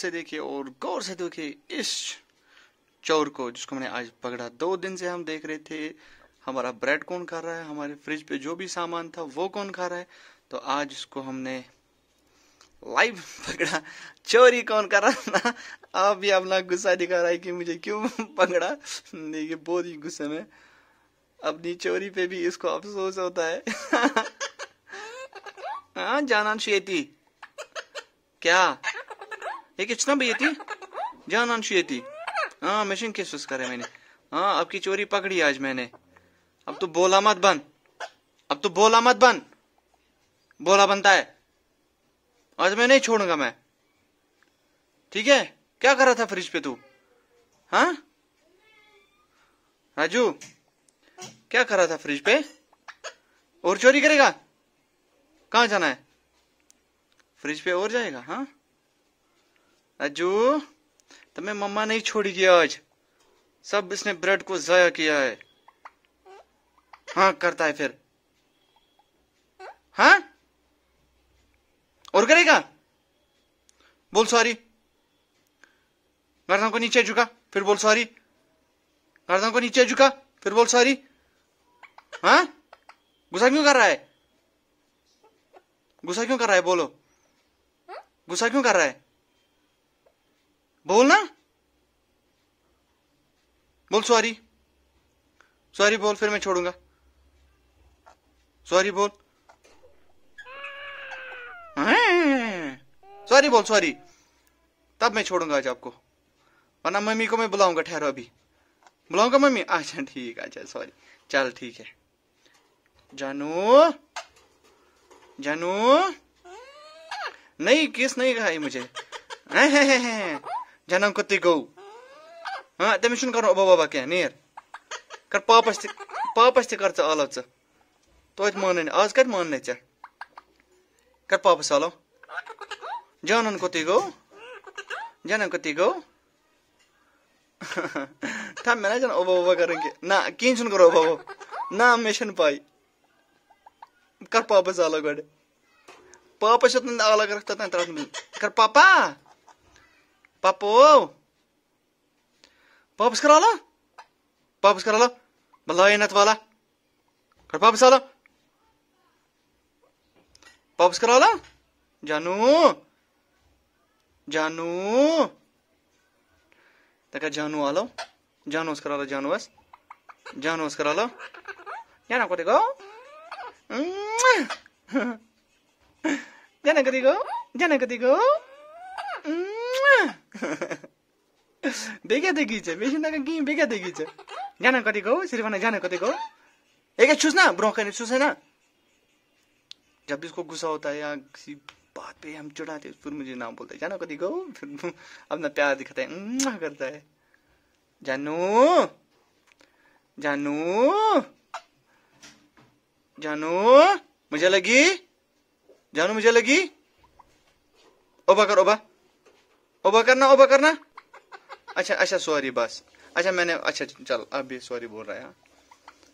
से देखिए और गौर से देखिए इस चोर को जिसको मैंने आज पकड़ा दो दिन से हम देख रहे थे हमारा ब्रेड कौन खा रहा है हमारे फ्रिज पे जो भी सामान था वो कौन खा रहा है तो आज इसको हमने लाइव पकड़ा चोरी कौन कर रहा ना आप भी अपना गुस्सा दिखा रहा है कि मुझे क्यों पकड़ा देखिए बहुत ही गुस्से में अपनी चोरी पे भी इसको अफसोस होता है हाँ जाना श्वेती क्या कितना भैया जान अंशु ये हाँ मशीन किस उस करे मैंने हाँ आपकी चोरी पकड़ी आज मैंने अब तो बोला मत बन अब तो बोला मत बन बोला बनता है आज मैं नहीं छोड़ूंगा मैं ठीक है क्या कर रहा था फ्रिज पे तू हाँ राजू क्या कर रहा था फ्रिज पे और चोरी करेगा कहा जाना है फ्रिज पे और जाएगा हाँ अजू तुम्हें मम्मा नहीं छोड़ी छोड़ेगी आज सब इसने ब्रेड को जाया किया है हाँ करता है फिर हाँ और करेगा बोल सॉरी गर्दन को नीचे झुका फिर बोल सॉरी गर्दन को नीचे झुका फिर बोल सॉरी हाँ गुस्सा क्यों कर रहा है गुस्सा क्यों कर रहा है बोलो गुस्सा क्यों कर रहा है बोल ना बोल सॉरी सॉरी बोल फिर मैं छोड़ूंगा सॉरी बोल सॉरी हाँ। बोल सॉरी तब मैं छोड़ूंगा आज आपको वरना मम्मी को मैं बुलाऊंगा ठहरो अभी बुलाऊंगा मम्मी अच्छा ठीक अच्छा सॉरी चल ठीक है जानू जानू नहीं किस नहीं कहा मुझे है है है है Jangan kau tigo. Ha, tapi sun kau bapa bapa kian, nier. Kau papas ti, papas ti kerja alat sa. Tuh itu mana ni? Az kat mana ni cah? Kau papas alam. Jangan kau tigo. Jangan kau tigo. था मैं ना जान ओबा ओबा करेंगे ना किन सुन करो ओबा ना mission पाई कर पापा साला गड़ पापा शतन आला कर ततन तरह कर पापा Papu. Papu skrala. Papu skrala. Malai net wala. Kar papu skrala. Papu skrala. Janu. Janu. Taka janu alo. Janu skrala janu es. Janu skrala. Jangan aku tega. Jangan ketiga, jangan ketiga. बेग्यादेखि छ बेसुन्दाको कि बेग्यादेखि छ जान कतिको हो सिर्फाना जान कतिको हो एक छुस ना ब्रोकने छुस है ना जब इसको गुस्सा होता है या किसी बात पे हम चुड़ाते हैं फिर मुझे नाम बोलता है जानो कभी गो फिर अपना प्यार दिखाता है करता है जानू जानू जानू मुझे लगी जानू मुझे लगी ओबा कर ओबा ओबा करना ओबा करना अच्छा अच्छा सॉरी बस अच्छा मैंने अच्छा चल अब सॉरी बोल रहा है हाँ।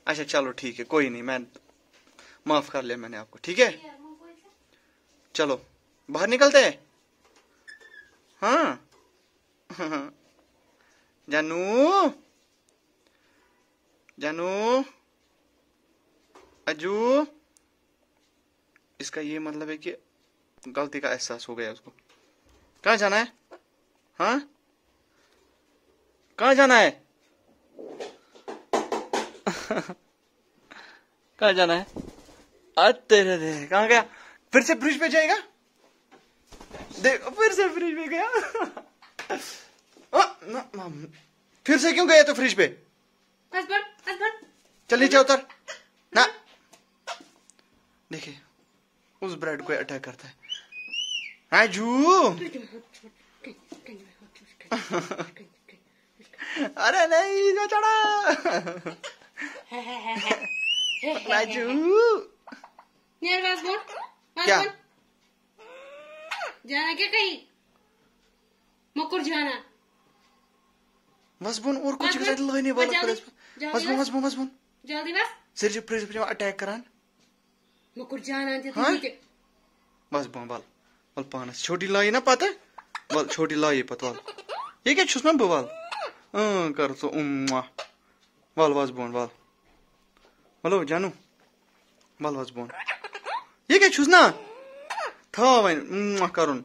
अच्छा चलो ठीक है कोई नहीं मैं माफ कर लिया मैंने आपको ठीक है चलो बाहर निकलते हैं हाँ। जानू जानू अजू इसका ये मतलब है कि गलती का एहसास हो गया उसको कहाँ जाना है हाँ कहा जाना है कहा जाना है अतरे कहा गया फिर से ब्रिज पे जाएगा देख फिर से फ्रिज पे गया ना, फिर से क्यों गया तो फ्रिज पे चल नीचे उतर ना देखिए उस ब्रेड को अटैक करता है आजू हाँ, अरे नहीं इसमें चढ़ा राजू क्या जाना क्या कहीं मकुर जाना मजबून और कुछ गलत लगने वाला मजबून मजबून मजबून जल्दी बस जो प्रेस अटैक करान मकुर जाना बस बम बल बल पानस छोटी लाई ना पता وَل چھوٹی لایے پَتہٕ وَل یہِ کیٛاہ چھُس نا بہٕ وَل اۭں کَر ژٕ وَل وَس بۄن وَل وَلو جانوٗ وَل وَس بۄن یہِ کیٛاہ چھُس نا تھاو وۄنۍ کَرُن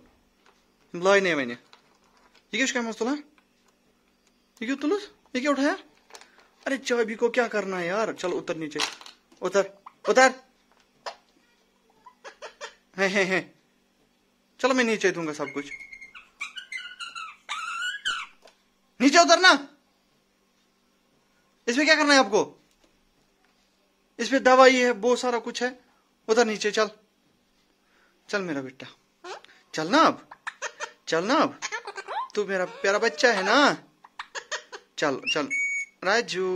لاینَے وَنہِ یہِ کیٛاہ چھُ کَمہِ منٛز تُلان یہِ کیٛاہ تُلُس یہِ کیٛاہ اُٹھایا अरे चाबी को क्या करना है यार चल उतर नीचे उतर उतर है है है चलो मैं नीचे दूंगा सब कुछ नीचे उतरना इसमें क्या करना है आपको इसमें दवाई है बहुत सारा कुछ है उधर नीचे चल चल मेरा बेटा चल ना अब चल ना अब तू मेरा प्यारा बच्चा है ना चल चल राजू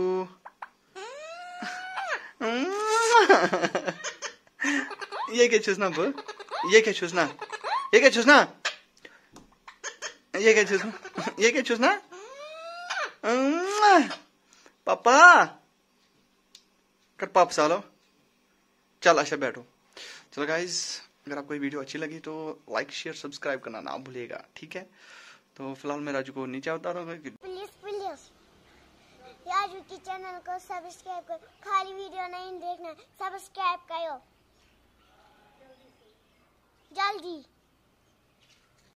ये क्या चूसना अब ये क्या चूसना ये क्या चूसना ये क्या चूसना ये क्या चूसना पापा कर पाप सालो चल अच्छा बैठो चलो गाइज अगर आपको ये वीडियो अच्छी लगी तो लाइक शेयर सब्सक्राइब करना ना भूलिएगा ठीक है तो फिलहाल मैं राजू को नीचे उतारूंगा प्लीज प्लीज राजू की चैनल को सब्सक्राइब करो खाली वीडियो नहीं देखना सब्सक्राइब करो जल्दी